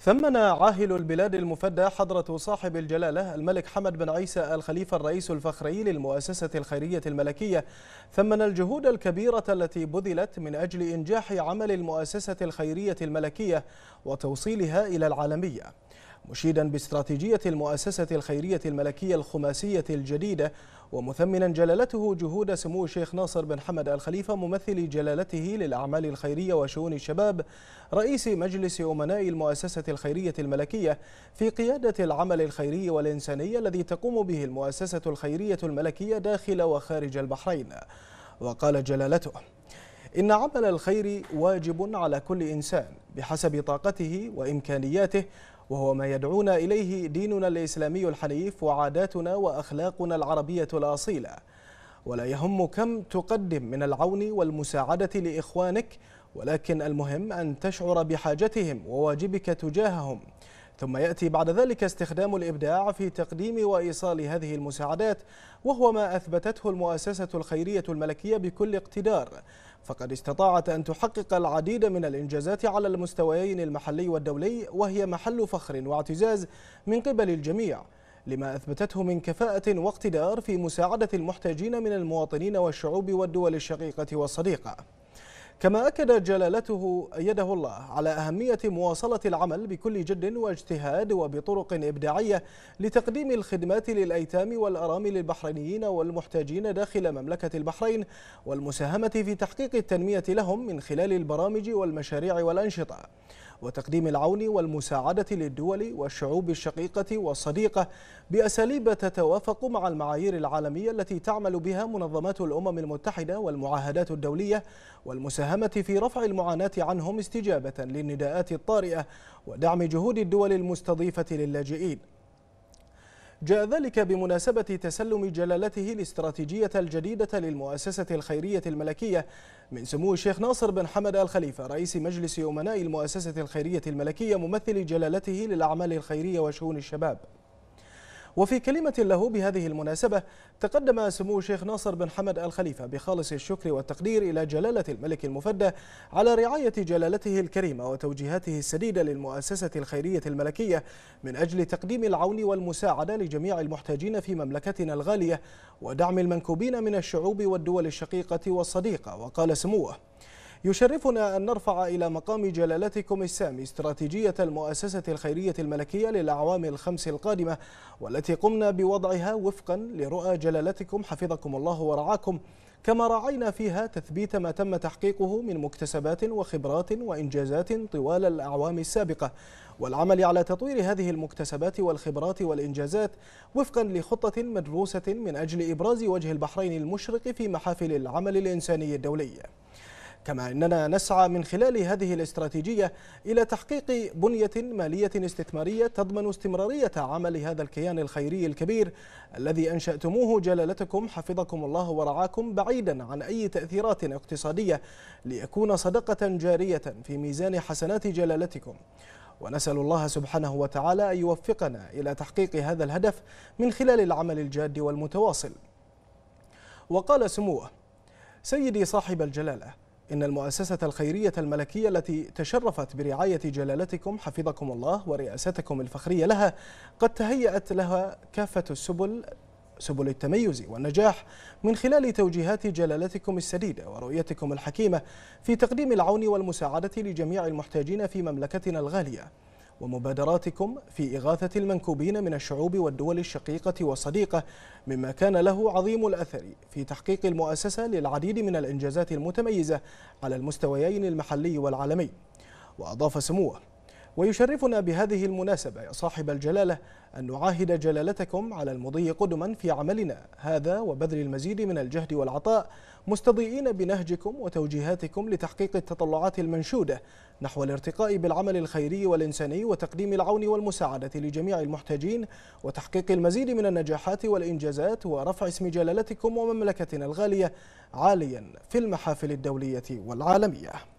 ثمن عاهل البلاد المفدى حضرة صاحب الجلالة الملك حمد بن عيسى الخليفة الرئيس الفخري للمؤسسة الخيرية الملكية ثمن الجهود الكبيرة التي بذلت من أجل إنجاح عمل المؤسسة الخيرية الملكية وتوصيلها إلى العالمية مشيدا باستراتيجية المؤسسة الخيرية الملكية الخماسية الجديدة ومثمنا جلالته جهود سمو الشيخ ناصر بن حمد الخليفة ممثل جلالته للأعمال الخيرية وشؤون الشباب رئيس مجلس أمناء المؤسسة الخيرية الملكية في قيادة العمل الخيري والإنساني الذي تقوم به المؤسسة الخيرية الملكية داخل وخارج البحرين وقال جلالته إن عمل الخير واجب على كل إنسان بحسب طاقته وإمكانياته وهو ما يدعونا إليه ديننا الإسلامي الحنيف وعاداتنا وأخلاقنا العربية الأصيلة ولا يهم كم تقدم من العون والمساعدة لإخوانك ولكن المهم أن تشعر بحاجتهم وواجبك تجاههم ثم يأتي بعد ذلك استخدام الإبداع في تقديم وإيصال هذه المساعدات وهو ما أثبتته المؤسسة الخيرية الملكية بكل اقتدار فقد استطاعت أن تحقق العديد من الإنجازات على المستويين المحلي والدولي وهي محل فخر واعتزاز من قبل الجميع لما أثبتته من كفاءة واقتدار في مساعدة المحتاجين من المواطنين والشعوب والدول الشقيقة والصديقة كما أكد جلالته أيده الله على أهمية مواصلة العمل بكل جد واجتهاد وبطرق إبداعية لتقديم الخدمات للأيتام والأرامل البحرينيين والمحتاجين داخل مملكة البحرين والمساهمة في تحقيق التنمية لهم من خلال البرامج والمشاريع والأنشطة وتقديم العون والمساعدة للدول والشعوب الشقيقة والصديقة بأساليب تتوافق مع المعايير العالمية التي تعمل بها منظمات الأمم المتحدة والمعاهدات الدولية والمساهمة في رفع المعاناة عنهم استجابة للنداءات الطارئة ودعم جهود الدول المستضيفة للاجئين جاء ذلك بمناسبة تسلم جلالته الاستراتيجية الجديدة للمؤسسة الخيرية الملكية من سمو الشيخ ناصر بن حمد الخليفة رئيس مجلس أمناء المؤسسة الخيرية الملكية ممثل جلالته للأعمال الخيرية وشؤون الشباب وفي كلمة له بهذه المناسبة تقدم سمو الشيخ ناصر بن حمد آل خليفة بخالص الشكر والتقدير إلى جلالة الملك المفدى على رعاية جلالته الكريمة وتوجيهاته السديدة للمؤسسة الخيرية الملكية من أجل تقديم العون والمساعدة لجميع المحتاجين في مملكتنا الغالية ودعم المنكوبين من الشعوب والدول الشقيقة والصديقة وقال سموه يشرفنا أن نرفع إلى مقام جلالتكم السامي استراتيجية المؤسسة الخيرية الملكية للأعوام الخمس القادمة والتي قمنا بوضعها وفقا لرؤى جلالتكم حفظكم الله ورعاكم كما راعينا فيها تثبيت ما تم تحقيقه من مكتسبات وخبرات وإنجازات طوال الأعوام السابقة والعمل على تطوير هذه المكتسبات والخبرات والإنجازات وفقا لخطة مدروسة من أجل إبراز وجه البحرين المشرق في محافل العمل الإنساني الدولي كما أننا نسعى من خلال هذه الاستراتيجية إلى تحقيق بنية مالية استثمارية تضمن استمرارية عمل هذا الكيان الخيري الكبير الذي أنشأتموه جلالتكم حفظكم الله ورعاكم بعيدا عن أي تأثيرات اقتصادية ليكون صدقة جارية في ميزان حسنات جلالتكم ونسأل الله سبحانه وتعالى أن يوفقنا إلى تحقيق هذا الهدف من خلال العمل الجاد والمتواصل وقال سموه سيدي صاحب الجلاله إن المؤسسة الخيرية الملكية التي تشرفت برعاية جلالتكم حفظكم الله ورئاستكم الفخرية لها قد تهيأت لها كافة السبل سبل التميز والنجاح من خلال توجيهات جلالتكم السديدة ورؤيتكم الحكيمة في تقديم العون والمساعدة لجميع المحتاجين في مملكتنا الغالية ومبادراتكم في إغاثة المنكوبين من الشعوب والدول الشقيقة والصديقة مما كان له عظيم الأثر في تحقيق المؤسسة للعديد من الإنجازات المتميزة على المستويين المحلي والعالمي وأضاف سموه ويشرفنا بهذه المناسبة يا صاحب الجلالة أن نعاهد جلالتكم على المضي قدما في عملنا هذا وبذل المزيد من الجهد والعطاء مستضيئين بنهجكم وتوجيهاتكم لتحقيق التطلعات المنشودة نحو الارتقاء بالعمل الخيري والإنساني وتقديم العون والمساعدة لجميع المحتاجين وتحقيق المزيد من النجاحات والإنجازات ورفع اسم جلالتكم ومملكتنا الغالية عاليا في المحافل الدولية والعالمية